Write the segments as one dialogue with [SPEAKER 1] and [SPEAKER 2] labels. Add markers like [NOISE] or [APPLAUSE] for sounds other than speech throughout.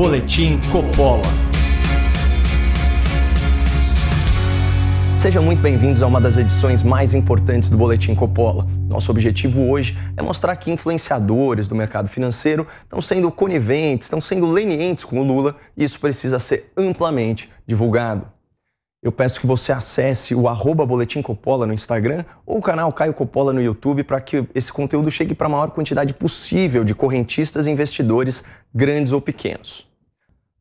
[SPEAKER 1] Boletim Copola. Sejam muito bem-vindos a uma das edições mais importantes do Boletim Copola. Nosso objetivo hoje é mostrar que influenciadores do mercado financeiro estão sendo coniventes, estão sendo lenientes com o Lula e isso precisa ser amplamente divulgado. Eu peço que você acesse o arroba Boletim Copola no Instagram ou o canal Caio Copola no YouTube para que esse conteúdo chegue para a maior quantidade possível de correntistas e investidores, grandes ou pequenos.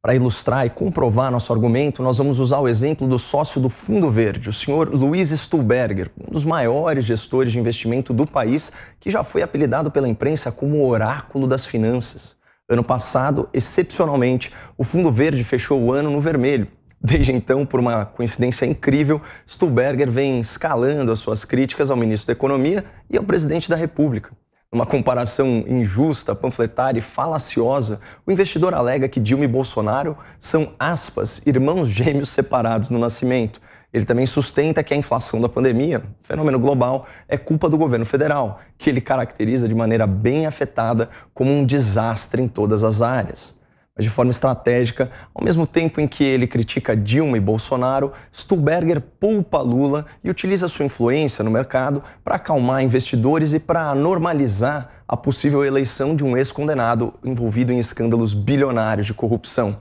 [SPEAKER 1] Para ilustrar e comprovar nosso argumento, nós vamos usar o exemplo do sócio do Fundo Verde, o senhor Luiz Stuberger, um dos maiores gestores de investimento do país, que já foi apelidado pela imprensa como o oráculo das finanças. Ano passado, excepcionalmente, o Fundo Verde fechou o ano no vermelho. Desde então, por uma coincidência incrível, Stuberger vem escalando as suas críticas ao ministro da Economia e ao presidente da República. Numa comparação injusta, panfletária e falaciosa, o investidor alega que Dilma e Bolsonaro são, aspas, irmãos gêmeos separados no nascimento. Ele também sustenta que a inflação da pandemia, fenômeno global, é culpa do governo federal, que ele caracteriza de maneira bem afetada como um desastre em todas as áreas mas de forma estratégica, ao mesmo tempo em que ele critica Dilma e Bolsonaro, Stuberger poupa Lula e utiliza sua influência no mercado para acalmar investidores e para normalizar a possível eleição de um ex-condenado envolvido em escândalos bilionários de corrupção.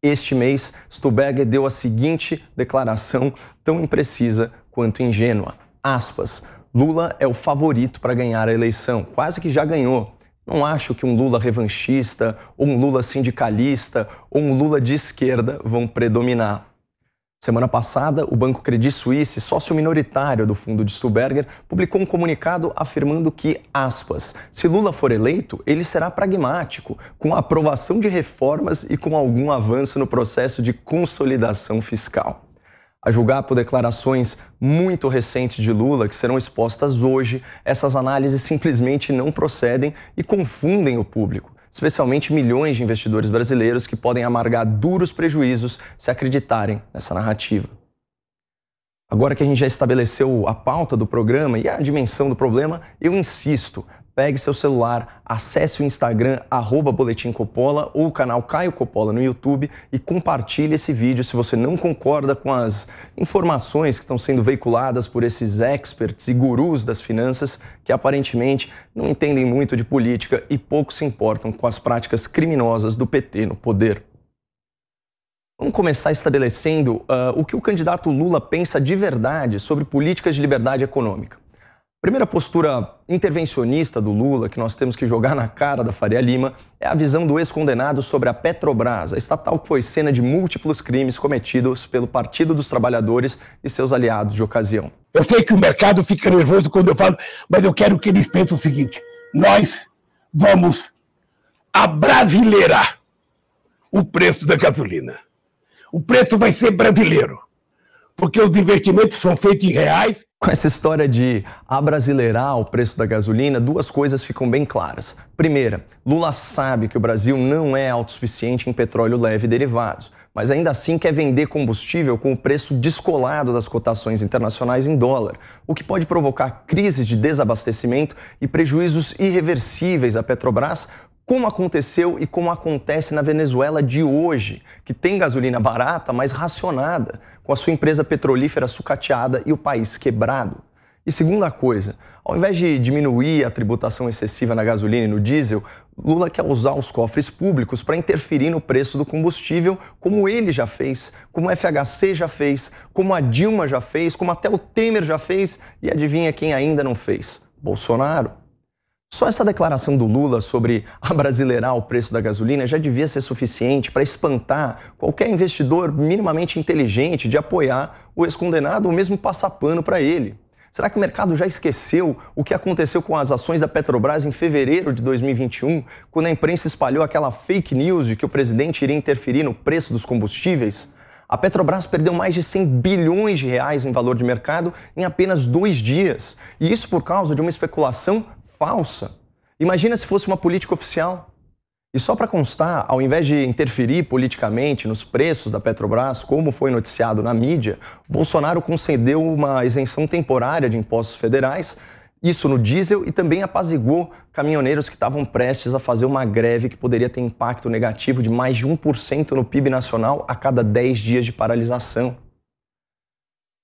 [SPEAKER 1] Este mês, Stuberger deu a seguinte declaração tão imprecisa quanto ingênua. Aspas. Lula é o favorito para ganhar a eleição, quase que já ganhou, não acho que um Lula revanchista, ou um Lula sindicalista, ou um Lula de esquerda vão predominar. Semana passada, o Banco Credit Suisse, sócio minoritário do fundo de Stuberger, publicou um comunicado afirmando que, aspas, se Lula for eleito, ele será pragmático, com a aprovação de reformas e com algum avanço no processo de consolidação fiscal. A julgar por declarações muito recentes de Lula, que serão expostas hoje, essas análises simplesmente não procedem e confundem o público especialmente milhões de investidores brasileiros que podem amargar duros prejuízos se acreditarem nessa narrativa. Agora que a gente já estabeleceu a pauta do programa e a dimensão do problema, eu insisto: pegue seu celular, acesse o Instagram arroba Boletim Copola ou o canal Caio Copola no YouTube e compartilhe esse vídeo se você não concorda com as informações que estão sendo veiculadas por esses experts e gurus das finanças que aparentemente não entendem muito de política e pouco se importam com as práticas criminosas do PT no poder. Vamos começar estabelecendo uh, o que o candidato Lula pensa de verdade sobre políticas de liberdade econômica. Primeira postura intervencionista do Lula, que nós temos que jogar na cara da Faria Lima, é a visão do ex-condenado sobre a Petrobras, a estatal que foi cena de múltiplos crimes cometidos pelo Partido dos Trabalhadores e seus aliados de ocasião. Eu sei que o mercado fica nervoso quando eu falo, mas eu quero que eles pensem o seguinte: nós vamos abrasileirar o preço da gasolina. O preço vai ser brasileiro, porque os investimentos são feitos em reais com essa história de abrasileirar o preço da gasolina, duas coisas ficam bem claras. Primeira, Lula sabe que o Brasil não é autossuficiente em petróleo leve e derivados, mas ainda assim quer vender combustível com o preço descolado das cotações internacionais em dólar, o que pode provocar crises de desabastecimento e prejuízos irreversíveis à Petrobras, como aconteceu e como acontece na Venezuela de hoje, que tem gasolina barata, mas racionada com a sua empresa petrolífera sucateada e o país quebrado? E segunda coisa, ao invés de diminuir a tributação excessiva na gasolina e no diesel, Lula quer usar os cofres públicos para interferir no preço do combustível, como ele já fez, como o FHC já fez, como a Dilma já fez, como até o Temer já fez, e adivinha quem ainda não fez? Bolsonaro. Só essa declaração do Lula sobre abrasileirar o preço da gasolina já devia ser suficiente para espantar qualquer investidor minimamente inteligente de apoiar o ex-condenado ou mesmo passar pano para ele. Será que o mercado já esqueceu o que aconteceu com as ações da Petrobras em fevereiro de 2021, quando a imprensa espalhou aquela fake news de que o presidente iria interferir no preço dos combustíveis? A Petrobras perdeu mais de 100 bilhões de reais em valor de mercado em apenas dois dias. E isso por causa de uma especulação falsa. Imagina se fosse uma política oficial. E só para constar, ao invés de interferir politicamente nos preços da Petrobras, como foi noticiado na mídia, Bolsonaro concedeu uma isenção temporária de impostos federais, isso no diesel, e também apaziguou caminhoneiros que estavam prestes a fazer uma greve que poderia ter impacto negativo de mais de 1% no PIB nacional a cada 10 dias de paralisação.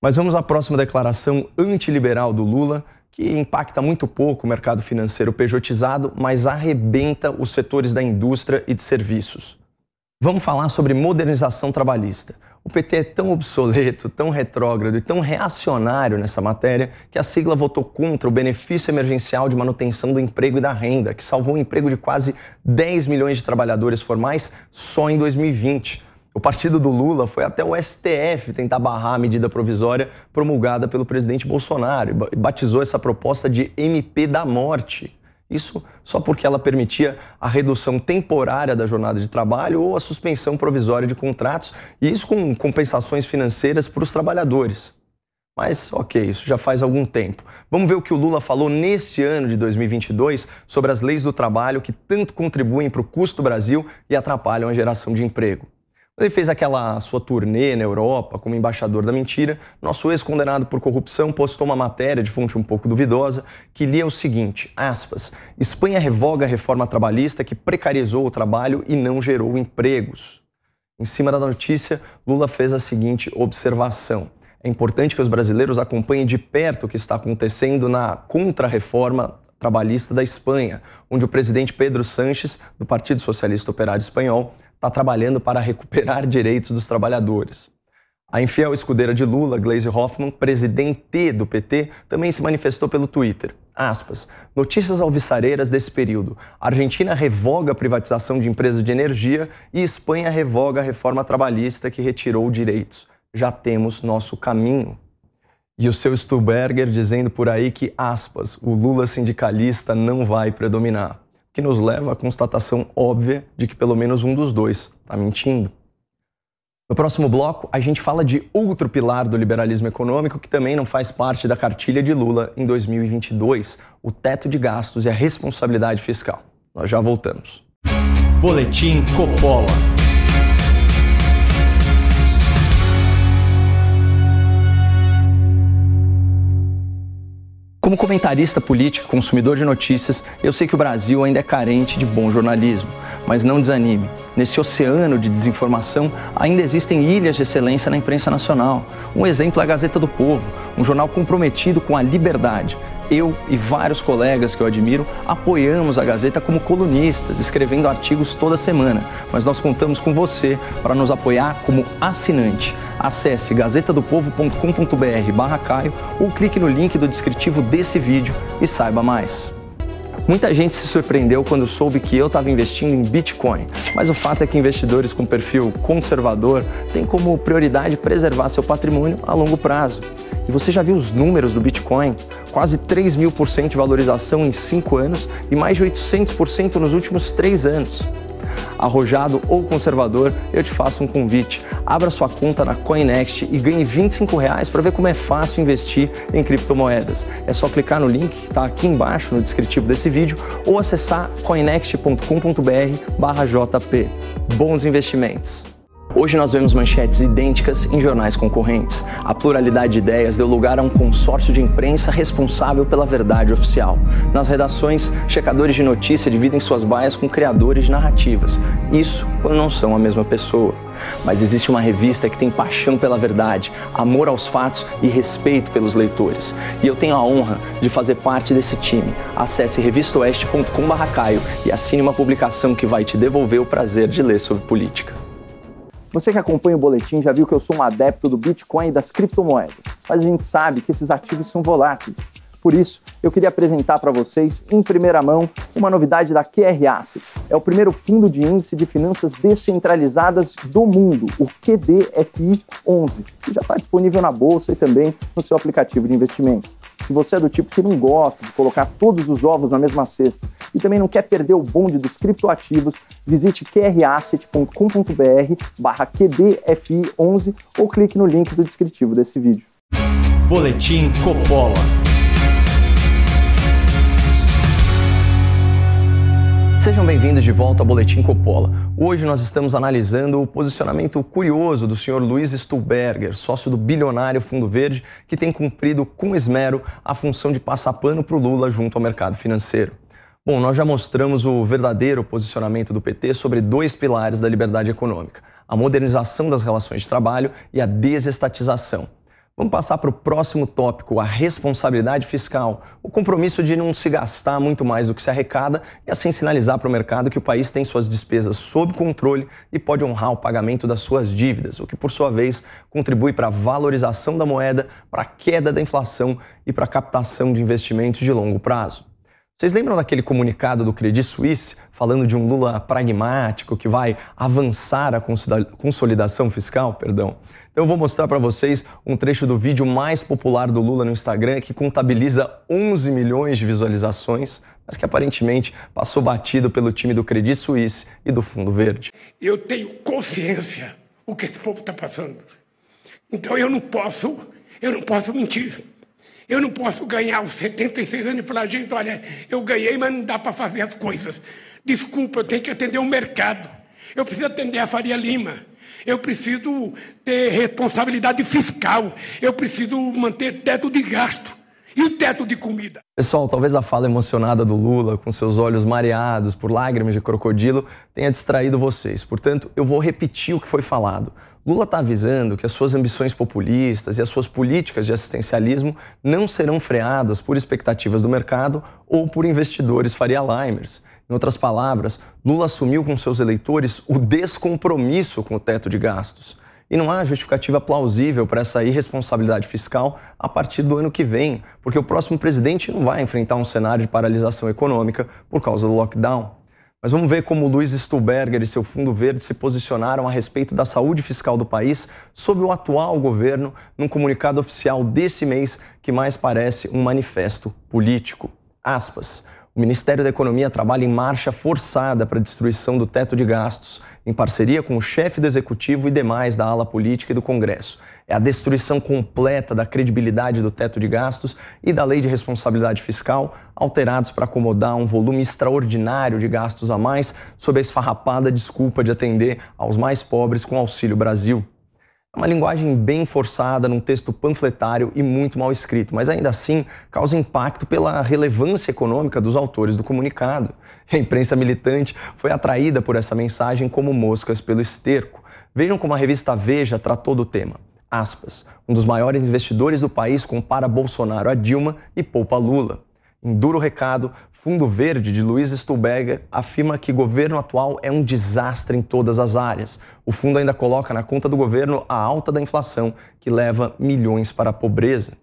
[SPEAKER 1] Mas vamos à próxima declaração antiliberal do Lula, que impacta muito pouco o mercado financeiro pejotizado, mas arrebenta os setores da indústria e de serviços. Vamos falar sobre modernização trabalhista. O PT é tão obsoleto, tão retrógrado e tão reacionário nessa matéria que a sigla votou contra o benefício emergencial de manutenção do emprego e da renda, que salvou o emprego de quase 10 milhões de trabalhadores formais só em 2020. O partido do Lula foi até o STF tentar barrar a medida provisória promulgada pelo presidente Bolsonaro e batizou essa proposta de MP da morte. Isso só porque ela permitia a redução temporária da jornada de trabalho ou a suspensão provisória de contratos, e isso com compensações financeiras para os trabalhadores. Mas, ok, isso já faz algum tempo. Vamos ver o que o Lula falou neste ano de 2022 sobre as leis do trabalho que tanto contribuem para o custo do Brasil e atrapalham a geração de emprego. Ele fez aquela sua turnê na Europa como embaixador da mentira. Nosso ex-condenado por corrupção postou uma matéria de fonte um pouco duvidosa que lia o seguinte, aspas, Espanha revoga a reforma trabalhista que precarizou o trabalho e não gerou empregos. Em cima da notícia, Lula fez a seguinte observação. É importante que os brasileiros acompanhem de perto o que está acontecendo na contra-reforma trabalhista da Espanha, onde o presidente Pedro Sanches, do Partido Socialista Operário Espanhol, está trabalhando para recuperar [LAUGHS] direitos dos trabalhadores. A infiel escudeira de Lula, Glaise Hoffmann, presidente do PT, também se manifestou pelo Twitter. Aspas, Notícias alvissareiras desse período. A Argentina revoga a privatização de empresas de energia e Espanha revoga a reforma trabalhista que retirou direitos. Já temos nosso caminho. E o seu Stuberger dizendo por aí que, aspas, o Lula sindicalista não vai predominar que nos leva à constatação óbvia de que pelo menos um dos dois está mentindo. No próximo bloco, a gente fala de outro pilar do liberalismo econômico que também não faz parte da cartilha de Lula em 2022, o teto de gastos e a responsabilidade fiscal. Nós já voltamos. Boletim Copola. Como comentarista político e consumidor de notícias, eu sei que o Brasil ainda é carente de bom jornalismo. Mas não desanime. Nesse oceano de desinformação, ainda existem ilhas de excelência na imprensa nacional. Um exemplo é a Gazeta do Povo, um jornal comprometido com a liberdade. Eu e vários colegas que eu admiro apoiamos a Gazeta como colunistas, escrevendo artigos toda semana. Mas nós contamos com você para nos apoiar como assinante acesse gazetadopovo.com.br barra Caio ou clique no link do descritivo desse vídeo e saiba mais. Muita gente se surpreendeu quando soube que eu estava investindo em Bitcoin, mas o fato é que investidores com perfil conservador têm como prioridade preservar seu patrimônio a longo prazo. E você já viu os números do Bitcoin? Quase 3 mil por cento de valorização em 5 anos e mais de 800% nos últimos 3 anos arrojado ou conservador, eu te faço um convite. Abra sua conta na Coinnext e ganhe 25 reais para ver como é fácil investir em criptomoedas. É só clicar no link que está aqui embaixo no descritivo desse vídeo ou acessar coinnextcombr jp Bons investimentos! Hoje nós vemos manchetes idênticas em jornais concorrentes. A pluralidade de ideias deu lugar a um consórcio de imprensa responsável pela verdade oficial. Nas redações, checadores de notícia dividem suas baias com criadores de narrativas. Isso quando não são a mesma pessoa. Mas existe uma revista que tem paixão pela verdade, amor aos fatos e respeito pelos leitores. E eu tenho a honra de fazer parte desse time. Acesse revistoeste.com.br e assine uma publicação que vai te devolver o prazer de ler sobre política. Você que acompanha o boletim já viu que eu sou um adepto do Bitcoin e das criptomoedas, mas a gente sabe que esses ativos são voláteis. Por isso, eu queria apresentar para vocês, em primeira mão, uma novidade da QR Asset. É o primeiro fundo de índice de finanças descentralizadas do mundo, o QDFI 11, que já está disponível na bolsa e também no seu aplicativo de investimento se você é do tipo que não gosta de colocar todos os ovos na mesma cesta e também não quer perder o bonde dos criptoativos, visite qrasset.com.br barra QDFI11 ou clique no link do descritivo desse vídeo. Boletim Copola. Sejam bem-vindos de volta ao Boletim Coppola. Hoje nós estamos analisando o posicionamento curioso do senhor Luiz Stuberger, sócio do bilionário Fundo Verde, que tem cumprido com esmero a função de passar pano para o Lula junto ao mercado financeiro. Bom, nós já mostramos o verdadeiro posicionamento do PT sobre dois pilares da liberdade econômica: a modernização das relações de trabalho e a desestatização. Vamos passar para o próximo tópico, a responsabilidade fiscal. O compromisso de não se gastar muito mais do que se arrecada e assim sinalizar para o mercado que o país tem suas despesas sob controle e pode honrar o pagamento das suas dívidas, o que, por sua vez, contribui para a valorização da moeda, para a queda da inflação e para a captação de investimentos de longo prazo. Vocês lembram daquele comunicado do Credit Suisse falando de um Lula pragmático que vai avançar a consolidação fiscal? Perdão. Então eu vou mostrar para vocês um trecho do vídeo mais popular do Lula no Instagram, que contabiliza 11 milhões de visualizações, mas que aparentemente passou batido pelo time do Credit Suisse e do Fundo Verde. Eu tenho consciência o que esse povo está passando. Então eu não posso, eu não posso mentir. Eu não posso ganhar os 76 anos e falar, gente, olha, eu ganhei, mas não dá para fazer as coisas. Desculpa, eu tenho que atender o mercado. Eu preciso atender a Faria Lima. Eu preciso ter responsabilidade fiscal. Eu preciso manter teto de gasto e teto de comida. Pessoal, talvez a fala emocionada do Lula, com seus olhos mareados por lágrimas de crocodilo, tenha distraído vocês. Portanto, eu vou repetir o que foi falado. Lula está avisando que as suas ambições populistas e as suas políticas de assistencialismo não serão freadas por expectativas do mercado ou por investidores Faria Limers. Em outras palavras, Lula assumiu com seus eleitores o descompromisso com o teto de gastos. E não há justificativa plausível para essa irresponsabilidade fiscal a partir do ano que vem, porque o próximo presidente não vai enfrentar um cenário de paralisação econômica por causa do lockdown. Mas vamos ver como Luiz Stuberger e seu Fundo Verde se posicionaram a respeito da saúde fiscal do país sob o atual governo num comunicado oficial desse mês que mais parece um manifesto político. Aspas. O Ministério da Economia trabalha em marcha forçada para a destruição do teto de gastos, em parceria com o chefe do executivo e demais da ala política e do Congresso. É a destruição completa da credibilidade do teto de gastos e da lei de responsabilidade fiscal, alterados para acomodar um volume extraordinário de gastos a mais sob a esfarrapada desculpa de atender aos mais pobres com Auxílio Brasil. É uma linguagem bem forçada, num texto panfletário e muito mal escrito, mas ainda assim causa impacto pela relevância econômica dos autores do comunicado. A imprensa militante foi atraída por essa mensagem como moscas pelo esterco. Vejam como a revista Veja tratou do tema. Aspas, um dos maiores investidores do país compara Bolsonaro a Dilma e poupa Lula. Em duro recado, Fundo Verde de Luiz Stuhlberger afirma que o governo atual é um desastre em todas as áreas. O fundo ainda coloca na conta do governo a alta da inflação, que leva milhões para a pobreza.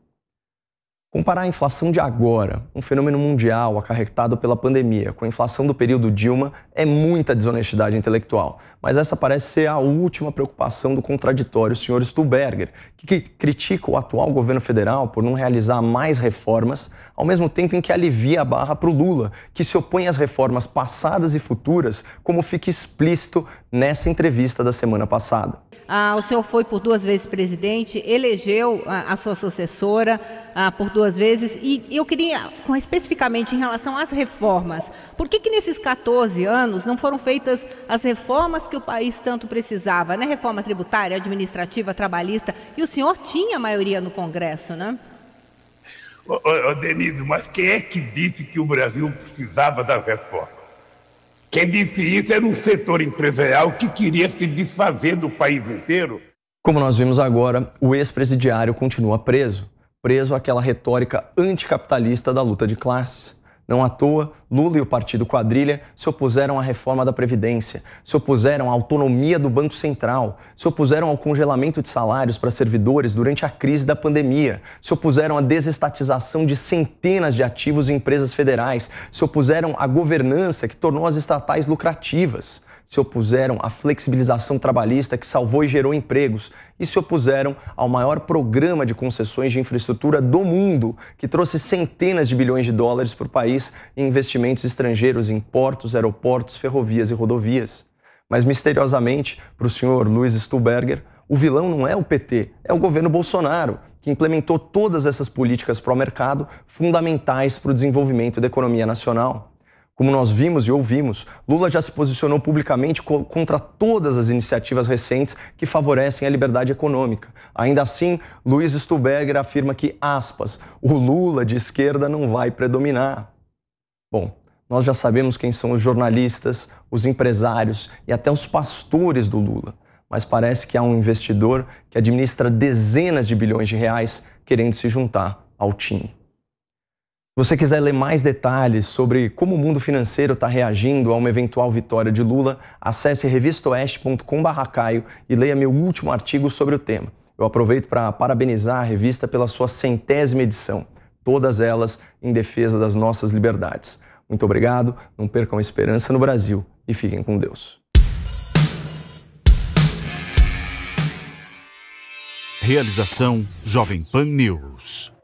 [SPEAKER 1] Comparar a inflação de agora, um fenômeno mundial acarretado pela pandemia, com a inflação do período Dilma, é muita desonestidade intelectual mas essa parece ser a última preocupação do contraditório, o senhor Stuberger, que critica o atual governo federal por não realizar mais reformas, ao mesmo tempo em que alivia a barra para o Lula, que se opõe às reformas passadas e futuras, como fica explícito nessa entrevista da semana passada. Ah, o senhor foi por duas vezes presidente, elegeu a, a sua sucessora ah, por duas vezes, e eu queria, especificamente em relação às reformas, por que, que nesses 14 anos não foram feitas as reformas que o país tanto precisava, né? Reforma tributária, administrativa, trabalhista. E o senhor tinha maioria no Congresso, né? Ô, ô, Denise, mas quem é que disse que o Brasil precisava da reforma? Quem disse isso era um setor empresarial que queria se desfazer do país inteiro. Como nós vimos agora, o ex-presidiário continua preso. Preso àquela retórica anticapitalista da luta de classes. Não à toa, Lula e o partido Quadrilha se opuseram à reforma da Previdência, se opuseram à autonomia do Banco Central, se opuseram ao congelamento de salários para servidores durante a crise da pandemia, se opuseram à desestatização de centenas de ativos e empresas federais, se opuseram à governança que tornou as estatais lucrativas se opuseram à flexibilização trabalhista que salvou e gerou empregos e se opuseram ao maior programa de concessões de infraestrutura do mundo, que trouxe centenas de bilhões de dólares para o país em investimentos estrangeiros em portos, aeroportos, ferrovias e rodovias. Mas misteriosamente, para o senhor Luiz Stuberger, o vilão não é o PT, é o governo Bolsonaro, que implementou todas essas políticas pró-mercado fundamentais para o desenvolvimento da economia nacional. Como nós vimos e ouvimos, Lula já se posicionou publicamente co contra todas as iniciativas recentes que favorecem a liberdade econômica. Ainda assim, Luiz Stuberger afirma que, aspas, o Lula de esquerda não vai predominar. Bom, nós já sabemos quem são os jornalistas, os empresários e até os pastores do Lula, mas parece que há um investidor que administra dezenas de bilhões de reais querendo se juntar ao time você quiser ler mais detalhes sobre como o mundo financeiro está reagindo a uma eventual vitória de Lula, acesse revistaoeste.com.br e leia meu último artigo sobre o tema. Eu aproveito para parabenizar a revista pela sua centésima edição, todas elas em defesa das nossas liberdades. Muito obrigado, não percam a esperança no Brasil e fiquem com Deus. Realização Jovem Pan News.